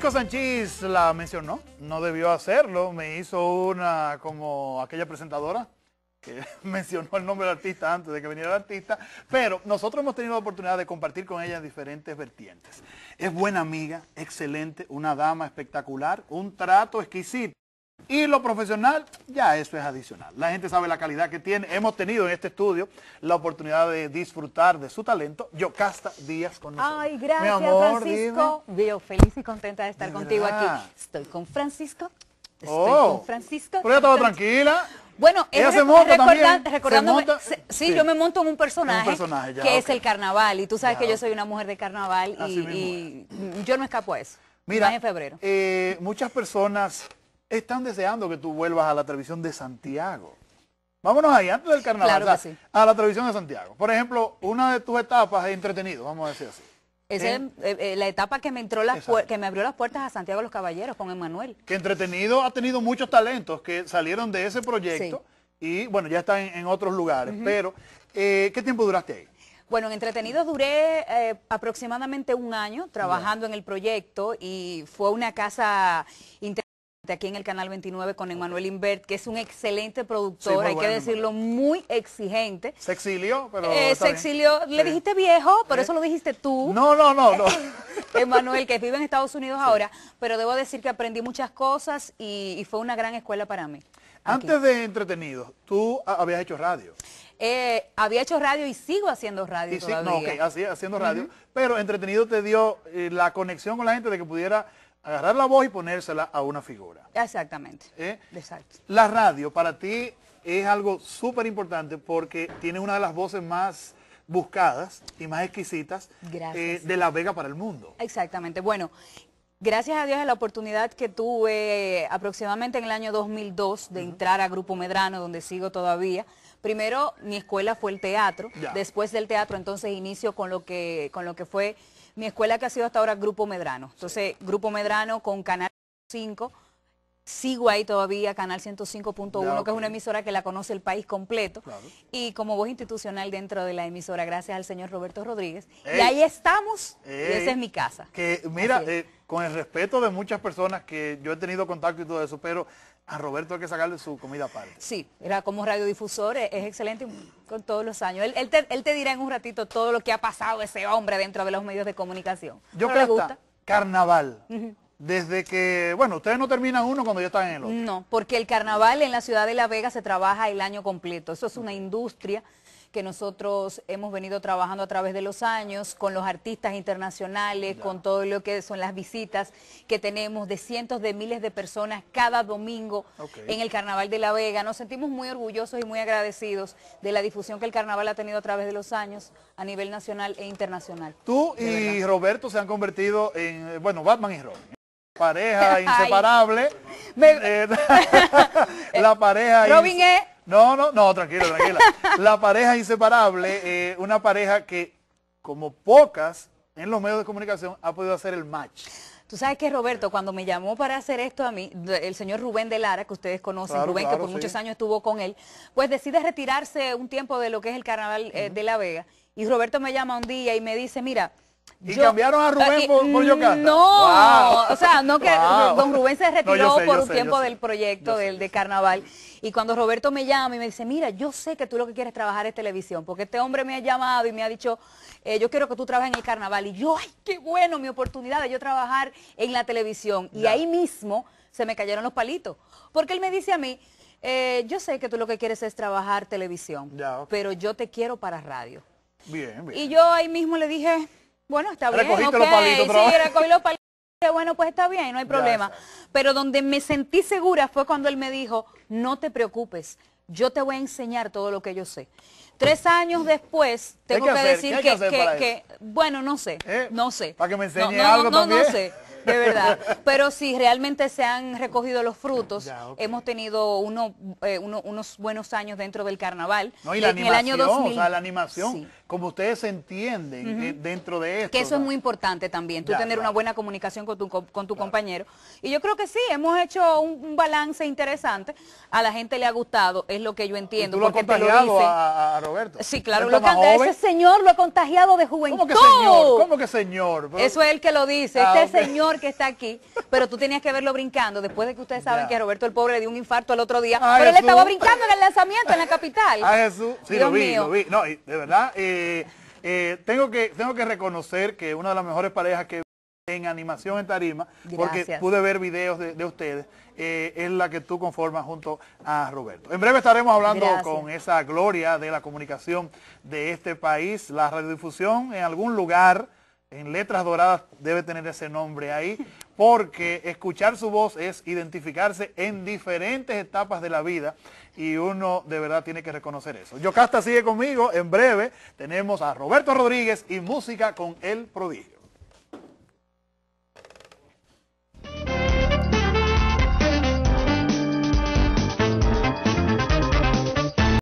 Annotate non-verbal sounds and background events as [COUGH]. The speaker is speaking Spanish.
Nico Sanchis la mencionó, no debió hacerlo, me hizo una como aquella presentadora que [LAUGHS] mencionó el nombre del artista antes de que viniera el artista, pero nosotros hemos tenido la oportunidad de compartir con ella diferentes vertientes. Es buena amiga, excelente, una dama espectacular, un trato exquisito. Y lo profesional, ya eso es adicional. La gente sabe la calidad que tiene. Hemos tenido en este estudio la oportunidad de disfrutar de su talento. Yo, Casta Díaz con nosotros. Ay, gracias, Francisco. Veo feliz y contenta de estar contigo aquí. Estoy con Francisco. Estoy oh, con Francisco. Pero ella estaba tranquila. Bueno, es sí, yo me monto en un personaje, que es el carnaval. Y tú sabes que yo soy una mujer de carnaval y, yo no escapo a eso. Mira, en febrero. Eh, muchas personas están deseando que tú vuelvas a la televisión de Santiago. Vámonos ahí, antes del carnaval, a la televisión de Santiago. Por ejemplo, una de tus etapas es entretenido, vamos a decir así. Esa es eh, eh, la etapa que me entró que me abrió las puertas a Santiago los Caballeros con Emanuel. Que entretenido ha tenido muchos talentos que salieron de ese proyecto y bueno, ya están en, otros lugares. Pero, eh, ¿qué tiempo duraste ahí? Bueno, en Entretenido duré aproximadamente un año trabajando en el proyecto y fue una casa interesante aquí en el Canal 29 con Emanuel Invert, que es un excelente productor, hay que decirlo, muy exigente. Se exilió, pero... Eh, se exilió, le dijiste viejo, pero eso lo dijiste tú. No, no, no, no. [LAUGHS] Emanuel, que vive en Estados Unidos ahora, pero debo decir que aprendí muchas cosas y, fue una gran escuela para mí. Antes de Entretenido, tú habías hecho radio. Eh, había hecho radio y sigo haciendo radio. todavía. no, haciendo radio. Pero entretenido te dio eh, la conexión con la gente de que pudiera agarrar la voz y ponérsela a una figura. Exactamente. ¿Eh? Exacto. La radio para ti es algo súper importante porque tiene una de las voces más buscadas y más exquisitas eh, de La Vega para el mundo. Exactamente. Bueno, gracias a Dios a la oportunidad que tuve eh, aproximadamente en el año 2002 de entrar a Grupo Medrano, donde sigo todavía primero mi escuela fue el teatro, después del teatro entonces inicio con lo que, con lo que fue mi escuela que ha sido hasta ahora Grupo Medrano. Entonces, Grupo Medrano con Canal 5 sigo ahí todavía, Canal 105.1, que es una emisora que la conoce el país completo, y como voz institucional dentro de la emisora, gracias al señor Roberto Rodríguez. y ahí estamos, esa es mi casa. Que mira, eh, con el respeto de muchas personas que yo he tenido contacto y todo eso, pero a Roberto hay que sacarle su comida aparte. Sí, era como radiodifusor, e-, es, excelente con todos los años. Él, te, dirá en un ratito todo lo que ha pasado ese hombre dentro de los medios de comunicación. Yo creo que Carnaval desde que, bueno, ustedes no terminan uno cuando ya están en el otro. No, porque el carnaval en la ciudad de La Vega se trabaja el año completo. Eso es una industria que nosotros hemos venido trabajando a través de los años con los artistas internacionales, con todo lo que son las visitas que tenemos de cientos de miles de personas cada domingo en el Carnaval de La Vega. Nos sentimos muy orgullosos y muy agradecidos de la difusión que el carnaval ha tenido a través de los años a nivel nacional e internacional. Tú y Roberto se han convertido en, eh, bueno, Batman y Robin pareja [LAUGHS] inseparable. Eh, [LAUGHS] la pareja... [LAUGHS] Robin e. No, no, no, tranquila, tranquila. La pareja inseparable, eh, una pareja que como pocas en los medios de comunicación ha podido hacer el match. Tú sabes que Roberto, cuando me llamó para hacer esto a mí, el señor Rubén de Lara, que ustedes conocen, Rubén, que por muchos años estuvo con él, pues decide retirarse un tiempo de lo que es el carnaval eh, de La Vega. Y Roberto me llama un día y me dice, mira, y cambiaron a Rubén ah, por, No, o sea, no que don Rubén se retiró por un tiempo del proyecto del, de carnaval. Y cuando Roberto me llama y me dice, mira, yo sé que tú lo que quieres trabajar es televisión, porque este hombre me ha llamado y me ha dicho, eh, yo quiero que tú trabajes en el carnaval. Y yo, ay, qué bueno, mi oportunidad de yo trabajar en la televisión. Y ahí mismo se me cayeron los palitos. Porque él me dice a mí, eh, yo sé que tú lo que quieres es trabajar televisión, pero yo te quiero para radio. Bien, bien. Y yo ahí mismo le dije, bueno, está bien. Sí, los palitos. Bueno, pues está bien, no hay problema. Pero donde me sentí segura fue cuando él me dijo, no te preocupes, yo te voy a enseñar todo lo que yo sé. Tres años después, tengo que, decir que, que, que, bueno, no sé, ¿Eh? no sé. Para que me enseñe no, no, algo no, No sé de verdad. Pero si realmente se han recogido los frutos. Hemos tenido eh, uno, unos buenos años dentro del carnaval. y eh, la en el año 2000, la animación, como ustedes entienden eh, dentro de esto. Que eso es muy importante también, tú tener una buena comunicación con tu, compañero. Y yo creo que sí, hemos hecho un, balance interesante. A la gente le ha gustado, es lo que yo entiendo. lo has contagiado A, Roberto? Sí, claro, lo ese señor lo ha contagiado de juventud. ¿Cómo que señor? eso es el que lo dice, ah, este señor que está aquí, pero tú tenías que verlo brincando después de que ustedes saben que Roberto el Pobre le dio un infarto el otro día, ah, pero él estaba brincando en el lanzamiento en la capital. A ah, Jesús, sí, lo vi, mío. lo de verdad, eh, eh, tengo, que, tengo que reconocer que una de las mejores parejas que en animación en tarima, porque pude ver videos de, ustedes, eh, es la que tú conformas junto a Roberto. En breve estaremos hablando con esa gloria de la comunicación de este país, la radiodifusión en algún lugar en letras doradas debe tener ese nombre ahí, porque escuchar su voz es identificarse en diferentes etapas de la vida y uno de verdad tiene que reconocer eso. Yocasta sigue conmigo, en breve tenemos a Roberto Rodríguez y música con el prodigio.